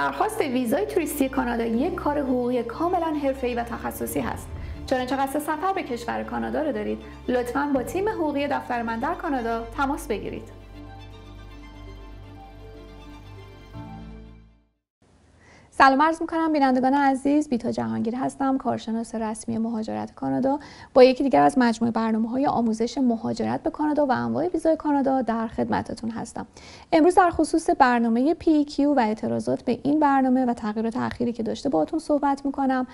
درخواست ویزای توریستی کانادا یک کار حقوقی کاملا حرفه‌ای و تخصصی هست چنانچه قصد سفر به کشور کانادا رو دارید لطفا با تیم حقوقی دفتر من در کانادا تماس بگیرید سلام عرض میکنم بینندگان عزیز بیتا جهانگیر هستم کارشناس رسمی مهاجرت کانادا با یکی دیگر از مجموعه برنامه های آموزش مهاجرت به کانادا و انواع ویزای کانادا در خدمتتون هستم امروز در خصوص برنامه کیو e و اعتراضات به این برنامه و تغییرات اخیری که داشته باهاتون صحبت میکنم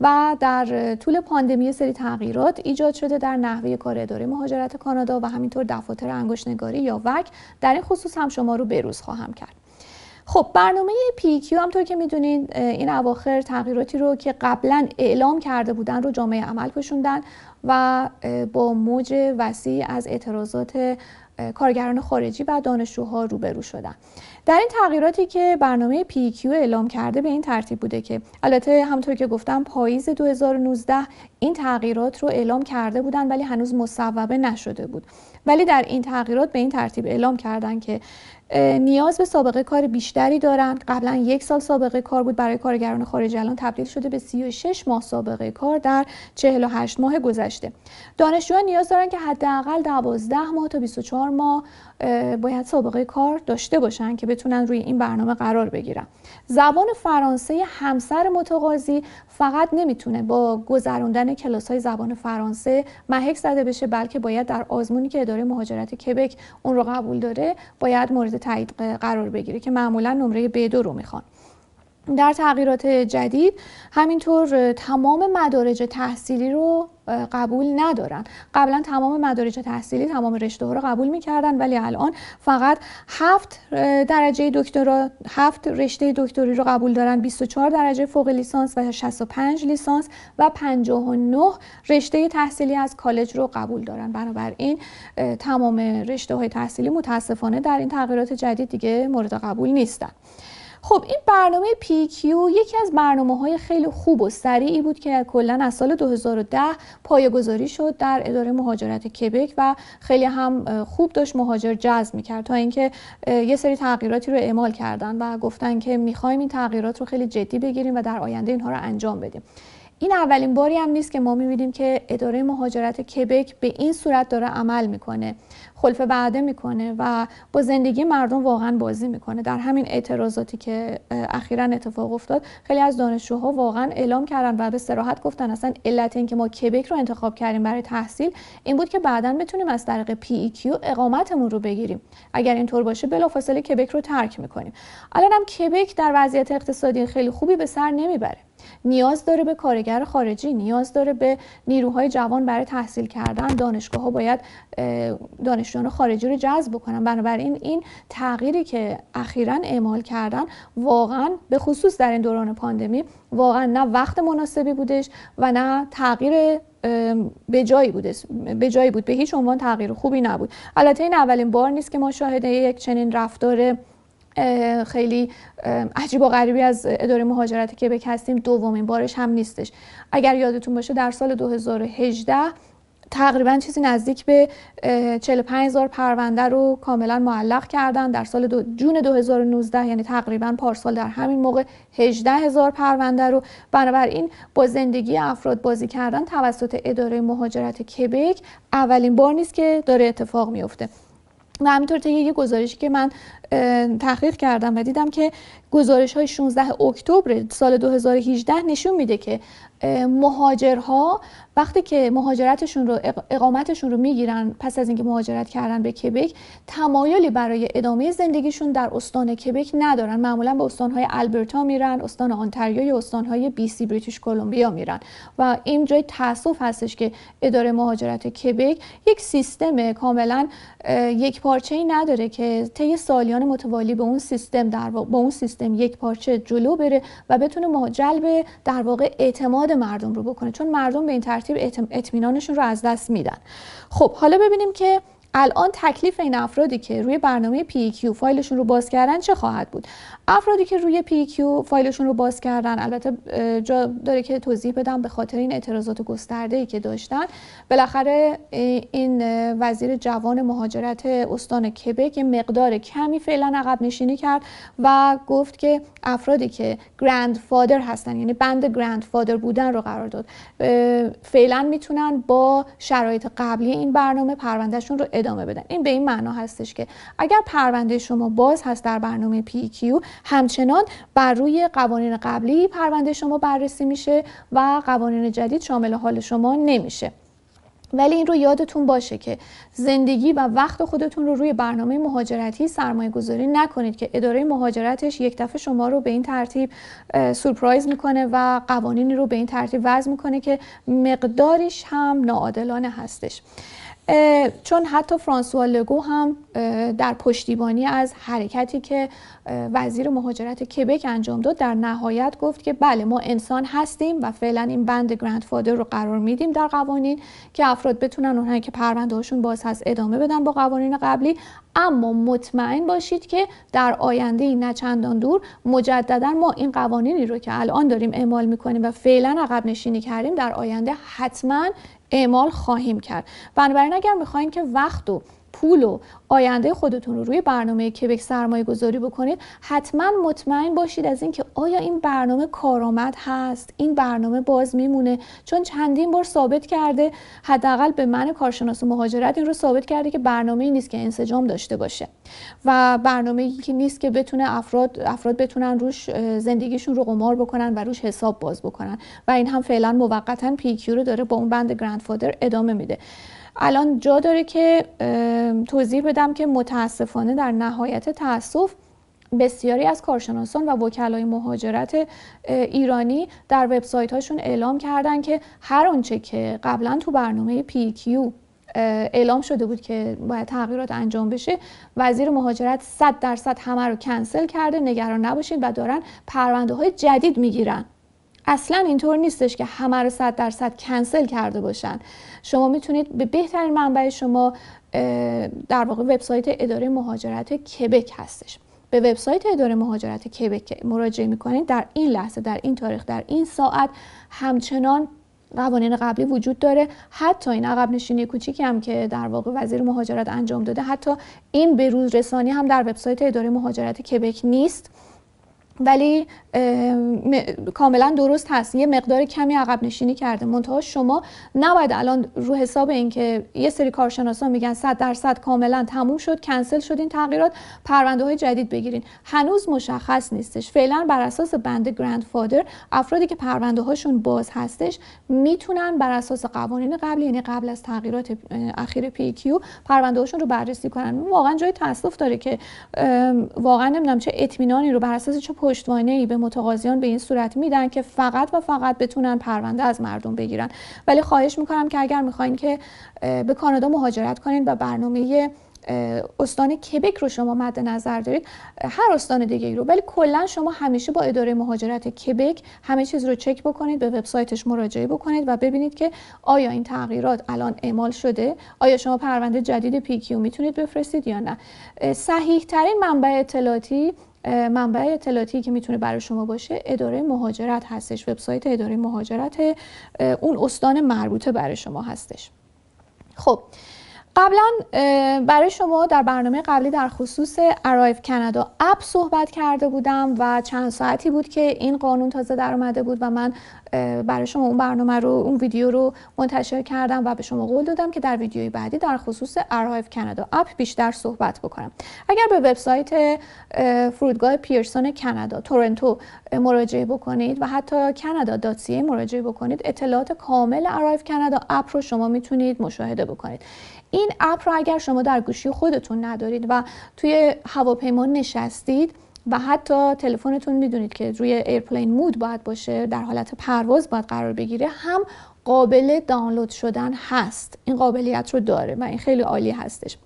و در طول پاندمی سری تغییرات ایجاد شده در نحوه کار اداره مهاجرت کانادا و همینطور دفاتر نگاری یا وک در این خصوص هم شما رو بروز خواهم کرد خب برنامه PQ هم طور که میدونید این اواخر تغییراتی رو که قبلا اعلام کرده بودن رو جامعه عمل پوشوندن و با موج وسیع از اعتراضات کارگران خارجی و دانشجوها روبرو شدن در این تغییراتی که برنامه کیو اعلام کرده به این ترتیب بوده که البته همونطور که گفتم پاییز 2019 این تغییرات رو اعلام کرده بودن ولی هنوز مصوبه نشده بود ولی در این تغییرات به این ترتیب اعلام کردن که نیاز به سابقه کار بیشتری دارند قبلا یک سال سابقه کار بود برای کارگران خارج الان تبدیل شده به 36 ماه سابقه کار در 48 ماه گذشته دانشجویان نیاز دارند که حداقل 12 ماه تا 24 ماه باید سابقه کار داشته باشن که بتونن روی این برنامه قرار بگیرن زبان فرانسه همسر متقاضی فقط نمیتونه با گذراندن کلاس های زبان فرانسه محک زده بشه بلکه باید در آزمونی که اداره مهاجرت کبک اون رو قبول داره باید مورد تایید قرار بگیره که معمولا نمره B2 رو میخوان در تغییرات جدید همینطور تمام مدارج تحصیلی رو قبول ندارن قبلا تمام مدارج تحصیلی تمام رشته ها رو قبول میکردن ولی الان فقط هفت درجه دکترا هفت رشته دکتری رو قبول دارن 24 درجه فوق لیسانس و 65 لیسانس و 59 رشته تحصیلی از کالج رو قبول دارن بنابراین تمام رشته های تحصیلی متاسفانه در این تغییرات جدید دیگه مورد قبول نیستن خب این برنامه پیکیو یکی از برنامه های خیلی خوب و سریعی بود که کلا از سال 2010 پایگذاری شد در اداره مهاجرت کبک و خیلی هم خوب داشت مهاجر جذب میکرد تا اینکه یه سری تغییراتی رو اعمال کردن و گفتن که میخوایم این تغییرات رو خیلی جدی بگیریم و در آینده اینها رو انجام بدیم این اولین باری هم نیست که ما میبینیم که اداره مهاجرت کبک به این صورت داره عمل میکنه خلف بعده میکنه و با زندگی مردم واقعا بازی میکنه در همین اعتراضاتی که اخیرا اتفاق افتاد خیلی از دانشجوها واقعا اعلام کردن و به سراحت گفتن اصلا علت اینکه ما کبک رو انتخاب کردیم برای تحصیل این بود که بعدا بتونیم از طریق پی کیو e اقامتمون رو بگیریم اگر اینطور باشه بلافاصله کبک رو ترک میکنیم الانم کبک در وضعیت اقتصادی خیلی خوبی به سر نمیبره نیاز داره به کارگر خارجی نیاز داره به نیروهای جوان برای تحصیل کردن دانشگاه ها باید دانشجویان خارجی رو جذب بکنن بنابراین این تغییری که اخیرا اعمال کردن واقعا به خصوص در این دوران پاندمی واقعا نه وقت مناسبی بودش و نه تغییر به جایی بود به جایی بود به هیچ عنوان تغییر خوبی نبود البته این اولین بار نیست که ما شاهد یک چنین رفتار خیلی عجیب و غریبی از اداره مهاجرت کبک هستیم دومین بارش هم نیستش اگر یادتون باشه در سال 2018 تقریبا چیزی نزدیک به 45,000 هزار پرونده رو کاملا معلق کردن در سال دو جون 2019 یعنی تقریبا پارسال در همین موقع 18,000 هزار پرونده رو بنابراین با زندگی افراد بازی کردن توسط اداره مهاجرت کبک اولین بار نیست که داره اتفاق میفته و همینطور طی یه گزارشی که من تحقیق کردم و دیدم که گزارش های 16 اکتبر سال 2018 نشون میده که مهاجرها وقتی که مهاجرتشون رو اقامتشون رو میگیرن پس از اینکه مهاجرت کردن به کبک تمایلی برای ادامه زندگیشون در استان کبک ندارن معمولا به استانهای البرتا میرن استان آنتاریو یا استانهای بی سی بریتیش کلمبیا میرن و این جای تاسف هستش که اداره مهاجرت کبک یک سیستم کاملا یک پارچه ای نداره که طی سالیان متوالی به اون سیستم در با اون سیستم یک پارچه جلو بره و بتونه جلب در واقع اعتماد مردم رو بکنه چون مردم به این ترتیب اطمینانشون رو از دست میدن خب حالا ببینیم که الان تکلیف این افرادی که روی برنامه PQ e فایلشون رو باز کردن چه خواهد بود افرادی که روی PQ e فایلشون رو باز کردن البته جا داره که توضیح بدم به خاطر این اعتراضات گسترده ای که داشتن بالاخره این وزیر جوان مهاجرت استان کبک مقدار کمی فعلا عقب نشینی کرد و گفت که افرادی که گرند فادر هستن یعنی بند گرند فادر بودن رو قرار داد فعلا میتونن با شرایط قبلی این برنامه پروندهشون رو بدن این به این معنا هستش که اگر پرونده شما باز هست در برنامه پی e همچنان بر روی قوانین قبلی پرونده شما بررسی میشه و قوانین جدید شامل حال شما نمیشه ولی این رو یادتون باشه که زندگی و وقت خودتون رو روی برنامه مهاجرتی سرمایه گذاری نکنید که اداره مهاجرتش یک دفعه شما رو به این ترتیب سورپرایز میکنه و قوانینی رو به این ترتیب وضع میکنه که مقداریش هم ناعادلانه هستش چون حتی فرانسوا لگو هم در پشتیبانی از حرکتی که وزیر مهاجرت کبک انجام داد در نهایت گفت که بله ما انسان هستیم و فعلا این بند گرند فادر رو قرار میدیم در قوانین که افراد بتونن اونهایی که پرونده هاشون باز هست ادامه بدن با قوانین قبلی اما مطمئن باشید که در آینده نه چندان دور مجددا ما این قوانینی رو که الان داریم اعمال میکنیم و فعلا عقب نشینی کردیم در آینده حتما اعمال خواهیم کرد بنابراین اگر میخواهیم که وقت و پول و آینده خودتون رو روی برنامه کبک سرمایه گذاری بکنید حتما مطمئن باشید از اینکه آیا این برنامه کارآمد هست این برنامه باز میمونه چون چندین بار ثابت کرده حداقل به من کارشناس و مهاجرت این رو ثابت کرده که برنامه ای نیست که انسجام داشته باشه و برنامه ای که نیست که بتونه افراد افراد بتونن روش زندگیشون رو قمار بکنن و روش حساب باز بکنن و این هم فعلا موقتا پیکیو رو داره با اون بند گرندفادر ادامه میده الان جا داره که توضیح بدم که متاسفانه در نهایت تاسف بسیاری از کارشناسان و وکلای مهاجرت ایرانی در وبسایت هاشون اعلام کردن که هر آنچه که قبلا تو برنامه پی کیو اعلام شده بود که باید تغییرات انجام بشه وزیر مهاجرت 100 درصد همه رو کنسل کرده نگران نباشید و دارن پرونده های جدید میگیرن اصلا اینطور نیستش که همه رو صد درصد کنسل کرده باشن شما میتونید به بهترین منبع شما در واقع وبسایت اداره مهاجرت کبک هستش به وبسایت اداره مهاجرت کبک مراجعه میکنید در این لحظه در این تاریخ در این ساعت همچنان قوانین قبلی وجود داره حتی این عقب نشینی کوچیکی هم که در واقع وزیر مهاجرت انجام داده حتی این به روز رسانی هم در وبسایت اداره مهاجرت کبک نیست ولی کاملا درست هست یه مقدار کمی عقب نشینی کرده منتها شما نباید الان رو حساب که یه سری کارشناسان میگن 100 درصد کاملا تموم شد کنسل شد این تغییرات پرونده های جدید بگیرین هنوز مشخص نیستش فعلا بر اساس بند گرند فادر افرادی که پرونده هاشون باز هستش میتونن بر اساس قوانین قبلی یعنی قبل از تغییرات اخیر پی کیو پرونده هاشون رو بررسی کنن واقعا جای تاسف داره که واقعا نمیدونم چه اطمینانی رو بر اساس چه پشتوانه ای به متقاضیان به این صورت میدن که فقط و فقط بتونن پرونده از مردم بگیرن ولی خواهش میکنم که اگر میخواین که به کانادا مهاجرت کنین و برنامه استان کبک رو شما مد نظر دارید هر استان دیگه ای رو ولی کلا شما همیشه با اداره مهاجرت کبک همه چیز رو چک بکنید به وبسایتش مراجعه بکنید و ببینید که آیا این تغییرات الان اعمال شده آیا شما پرونده جدید کیو میتونید بفرستید یا نه صحیح ترین منبع اطلاعاتی منبع اطلاعاتی که میتونه برای شما باشه اداره مهاجرت هستش وبسایت اداره مهاجرت اون استان مربوطه برای شما هستش خب قبلا برای شما در برنامه قبلی در خصوص ارایف کانادا اپ صحبت کرده بودم و چند ساعتی بود که این قانون تازه در اومده بود و من برای شما اون برنامه رو اون ویدیو رو منتشر کردم و به شما قول دادم که در ویدیوی بعدی در خصوص ارایف کانادا اپ بیشتر صحبت بکنم اگر به وبسایت فرودگاه پیرسون کانادا تورنتو مراجعه بکنید و حتی کانادا.ca مراجعه بکنید اطلاعات کامل ارایف کانادا اپ رو شما میتونید مشاهده بکنید این اپ رو اگر شما در گوشی خودتون ندارید و توی هواپیما نشستید و حتی تلفنتون میدونید که روی ایرپلین مود باید باشه در حالت پرواز باید قرار بگیره هم قابل دانلود شدن هست این قابلیت رو داره و این خیلی عالی هستش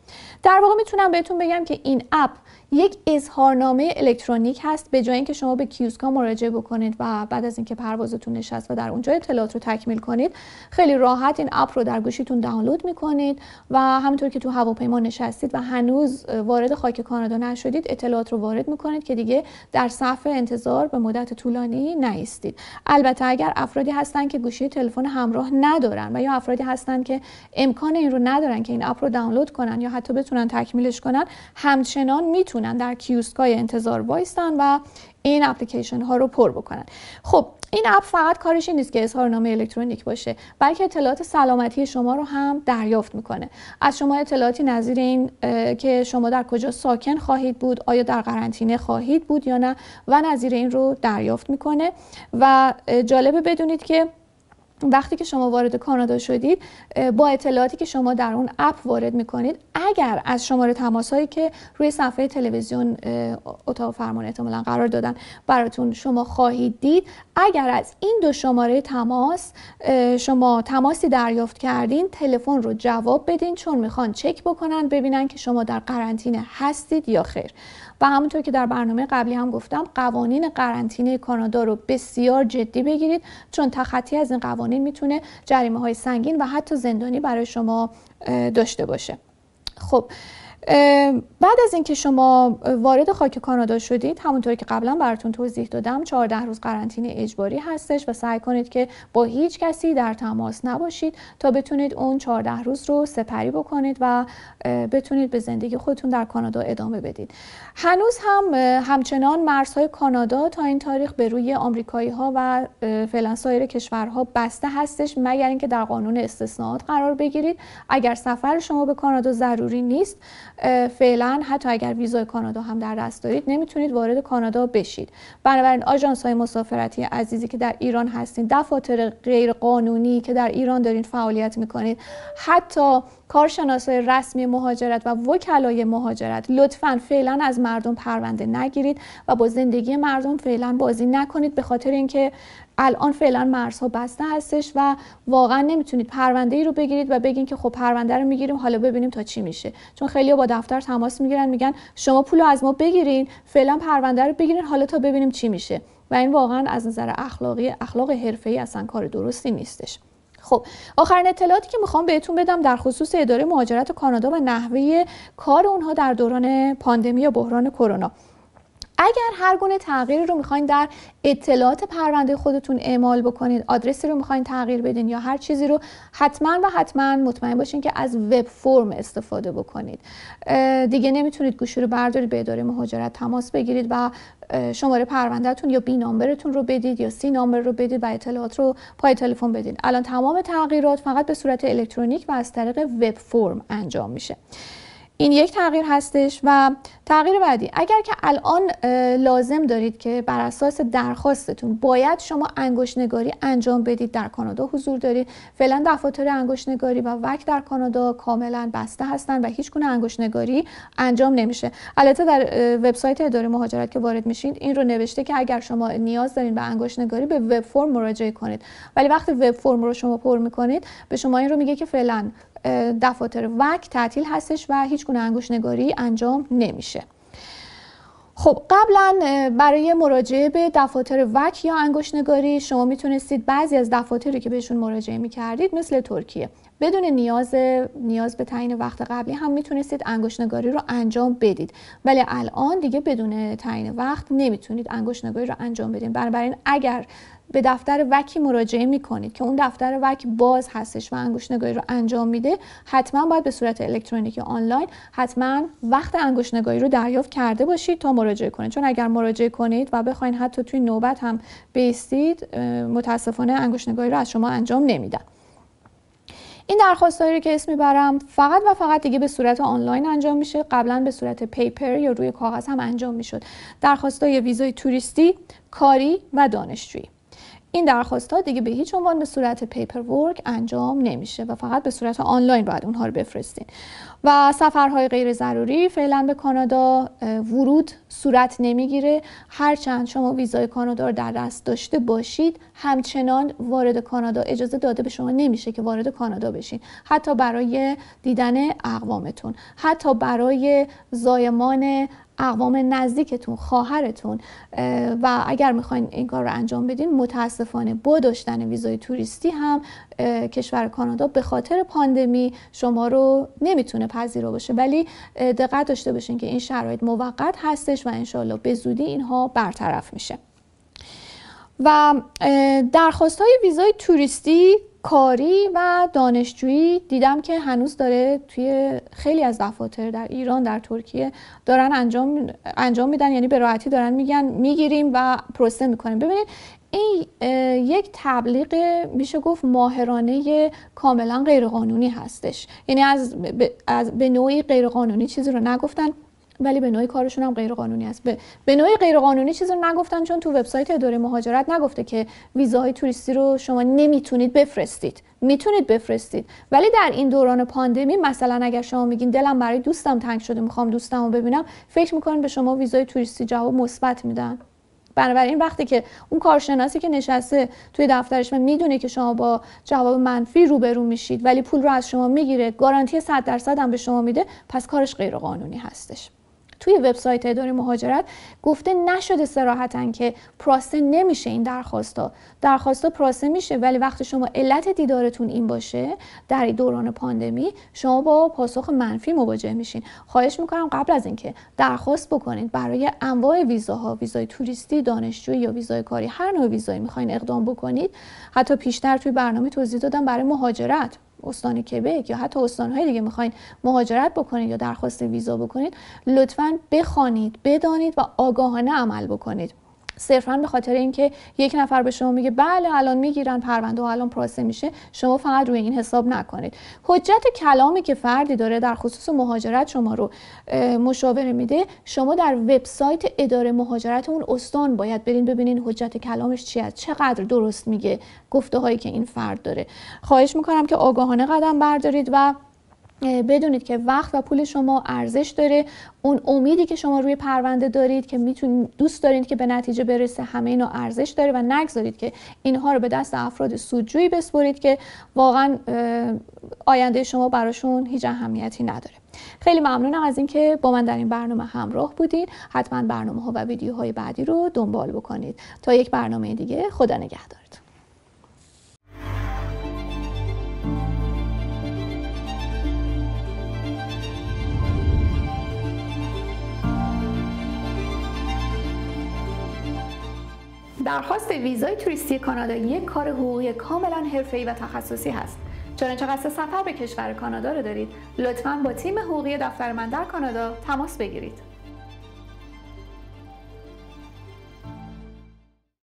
در واقع میتونم بهتون بگم که این اپ یک اظهارنامه الکترونیک هست به جای اینکه شما به کیوسکا مراجعه بکنید و بعد از اینکه پروازتون نشست و در اونجا اطلاعات رو تکمیل کنید خیلی راحت این اپ رو در گوشیتون دانلود میکنید و همینطور که تو هواپیما نشستید و هنوز وارد خاک کانادا نشدید اطلاعات رو وارد میکنید که دیگه در صف انتظار به مدت طولانی نیستید البته اگر افرادی هستن که گوشی تلفن همراه ندارن و یا افرادی هستن که امکان این رو ندارن که این اپ رو دانلود کنن یا حتی بتونن تکمیلش کنن همچنان میتونن در کیوسکای انتظار وایستن و این اپلیکیشن ها رو پر بکنن خب این اپ فقط کارش این نیست که اظهارنامه الکترونیک باشه بلکه اطلاعات سلامتی شما رو هم دریافت میکنه از شما اطلاعاتی نظیر این که شما در کجا ساکن خواهید بود آیا در قرنطینه خواهید بود یا نه و نظیر این رو دریافت میکنه و جالبه بدونید که وقتی که شما وارد کانادا شدید با اطلاعاتی که شما در اون اپ وارد میکنید اگر از شماره تماس هایی که روی صفحه تلویزیون اتاق فرمان احتمالا قرار دادن براتون شما خواهید دید اگر از این دو شماره تماس شما تماسی دریافت کردین تلفن رو جواب بدین چون میخوان چک بکنن ببینن که شما در قرنطینه هستید یا خیر و همونطور که در برنامه قبلی هم گفتم قوانین قرنطینه کانادا رو بسیار جدی بگیرید چون تخطی از این قوانین میتونه جریمه های سنگین و حتی زندانی برای شما داشته باشه خب بعد از اینکه شما وارد خاک کانادا شدید همونطور که قبلا براتون توضیح دادم 14 روز قرنطینه اجباری هستش و سعی کنید که با هیچ کسی در تماس نباشید تا بتونید اون 14 روز رو سپری بکنید و بتونید به زندگی خودتون در کانادا ادامه بدید هنوز هم همچنان مرزهای کانادا تا این تاریخ به روی آمریکایی ها و فعلا سایر کشورها بسته هستش مگر اینکه در قانون استثناات قرار بگیرید اگر سفر شما به کانادا ضروری نیست فعلا حتی اگر ویزای کانادا هم در دست دارید نمیتونید وارد کانادا بشید بنابراین آژانس های مسافرتی عزیزی که در ایران هستین دفاتر غیر قانونی که در ایران دارین فعالیت میکنید حتی های رسمی مهاجرت و وکلای مهاجرت لطفا فعلا از مردم پرونده نگیرید و با زندگی مردم فعلا بازی نکنید به خاطر اینکه الان فعلا مرزها بسته هستش و واقعا نمیتونید پرونده ای رو بگیرید و بگین که خب پرونده رو میگیریم حالا ببینیم تا چی میشه چون خیلی با دفتر تماس میگیرن میگن شما پول از ما بگیرین فعلا پرونده رو بگیرین حالا تا ببینیم چی میشه و این واقعا از نظر اخلاقی اخلاق ای اصلا کار درستی نیستش خب آخرین اطلاعاتی که میخوام بهتون بدم در خصوص اداره مهاجرت کانادا و نحوه کار اونها در دوران پاندمی یا بحران کرونا اگر هر گونه تغییری رو میخواین در اطلاعات پرونده خودتون اعمال بکنید آدرسی رو میخواین تغییر بدین یا هر چیزی رو حتما و حتما مطمئن باشین که از وب فرم استفاده بکنید دیگه نمیتونید گوشی رو بردارید به اداره مهاجرت تماس بگیرید و شماره پروندهتون یا بی نامبرتون رو بدید یا سی نامبر رو بدید و اطلاعات رو پای تلفن بدین الان تمام تغییرات فقط به صورت الکترونیک و از طریق وب فرم انجام میشه این یک تغییر هستش و تغییر بعدی اگر که الان لازم دارید که بر اساس درخواستتون باید شما انگشتنگاری انجام بدید در کانادا حضور دارید فعلا دفاتر انگشت نگاری و وک در کانادا کاملا بسته هستن و هیچ گونه انگشت نگاری انجام نمیشه البته در وبسایت اداره مهاجرت که وارد میشین این رو نوشته که اگر شما نیاز دارین به انگشتنگاری به وب فرم مراجعه کنید ولی وقتی وب فرم رو شما پر میکنید به شما این رو میگه که فعلا دفاتر وک تعطیل هستش و هیچ گونه انگوش نگاری انجام نمیشه خب قبلا برای مراجعه به دفاتر وک یا نگاری شما میتونستید بعضی از دفاتری که بهشون مراجعه میکردید مثل ترکیه بدون نیاز نیاز به تعیین وقت قبلی هم میتونستید انگشتنگاری رو انجام بدید ولی الان دیگه بدون تعیین وقت نمیتونید انگشتنگاری رو انجام بدید بنابراین اگر به دفتر وکی مراجعه میکنید که اون دفتر وک باز هستش و انگشت نگاهی رو انجام میده حتما باید به صورت الکترونیکی آنلاین حتما وقت انگشت نگاهی رو دریافت کرده باشید تا مراجعه کنید چون اگر مراجعه کنید و بخواین حتی توی نوبت هم بیستید متاسفانه انگشت نگاهی رو از شما انجام نمیدن این درخواست رو که اسم میبرم فقط و فقط دیگه به صورت آنلاین انجام میشه قبلا به صورت پیپر یا روی کاغذ هم انجام میشد درخواستای ویزای توریستی کاری و دانشجویی این درخواست ها دیگه به هیچ عنوان به صورت پیپر ورک انجام نمیشه و فقط به صورت آنلاین باید اونها رو بفرستین و سفرهای غیر ضروری فعلا به کانادا ورود صورت نمیگیره هرچند شما ویزای کانادا رو در دست داشته باشید همچنان وارد کانادا اجازه داده به شما نمیشه که وارد کانادا بشین حتی برای دیدن اقوامتون حتی برای زایمان اقوام نزدیکتون خواهرتون و اگر میخواین این کار رو انجام بدین متاسفانه با داشتن ویزای توریستی هم کشور کانادا به خاطر پاندمی شما رو نمیتونه پذیرا باشه ولی دقت داشته باشین که این شرایط موقت هستش و انشالله به زودی اینها برطرف میشه و درخواست های ویزای توریستی کاری و دانشجویی دیدم که هنوز داره توی خیلی از دفاتر در ایران در ترکیه دارن انجام انجام میدن یعنی به راحتی دارن میگن میگیریم و پروسه میکنیم ببینید این یک تبلیغ میشه گفت ماهرانه کاملا غیرقانونی هستش یعنی از به, از به نوعی غیرقانونی چیزی رو نگفتن ولی به نوعی کارشون هم غیر قانونی است به, به نوعی غیر قانونی چیزی نگفتن چون تو وبسایت اداره مهاجرت نگفته که ویزاهای توریستی رو شما نمیتونید بفرستید میتونید بفرستید ولی در این دوران پاندمی مثلا اگر شما میگین دلم برای دوستم تنگ شده میخوام دوستم رو ببینم فکر میکنین به شما ویزای توریستی جواب مثبت میدن بنابراین وقتی که اون کارشناسی که نشسته توی دفترش میدونه که شما با جواب منفی روبرو میشید ولی پول رو از شما میگیره گارانتی 100 درصد هم به شما میده پس کارش غیر قانونی هستش توی وبسایت اداره مهاجرت گفته نشده صراحتا که پراسه نمیشه این درخواستا درخواستا پراسه میشه ولی وقتی شما علت دیدارتون این باشه در دوران پاندمی شما با پاسخ منفی مواجه میشین خواهش میکنم قبل از اینکه درخواست بکنید برای انواع ویزاها ویزای توریستی دانشجویی یا ویزای کاری هر نوع ویزایی میخواین اقدام بکنید حتی پیشتر توی برنامه توضیح دادم برای مهاجرت استان کبک یا حتی استانهای دیگه میخواین مهاجرت بکنید یا درخواست ویزا بکنید لطفا بخوانید بدانید و آگاهانه عمل بکنید صرفا به خاطر اینکه یک نفر به شما میگه بله الان میگیرن پرونده و الان پروسه میشه شما فقط روی این حساب نکنید حجت کلامی که فردی داره در خصوص مهاجرت شما رو مشاوره میده شما در وبسایت اداره مهاجرت اون استان باید برین ببینین حجت کلامش چی است چقدر درست میگه گفته هایی که این فرد داره خواهش میکنم که آگاهانه قدم بردارید و بدونید که وقت و پول شما ارزش داره اون امیدی که شما روی پرونده دارید که میتونید دوست دارید که به نتیجه برسه همه اینا ارزش داره و نگذارید که اینها رو به دست افراد سودجویی بسپرید که واقعا آینده شما براشون هیچ اهمیتی نداره خیلی ممنونم از اینکه با من در این برنامه همراه بودید حتما برنامه ها و ویدیوهای بعدی رو دنبال بکنید تا یک برنامه دیگه خدا نگهدارتون درخواست ویزای توریستی کانادا یک کار حقوقی کاملا حرفه‌ای و تخصصی هست. چنانچه قصد سفر به کشور کانادا رو دارید، لطفا با تیم حقوقی دفتر من در کانادا تماس بگیرید.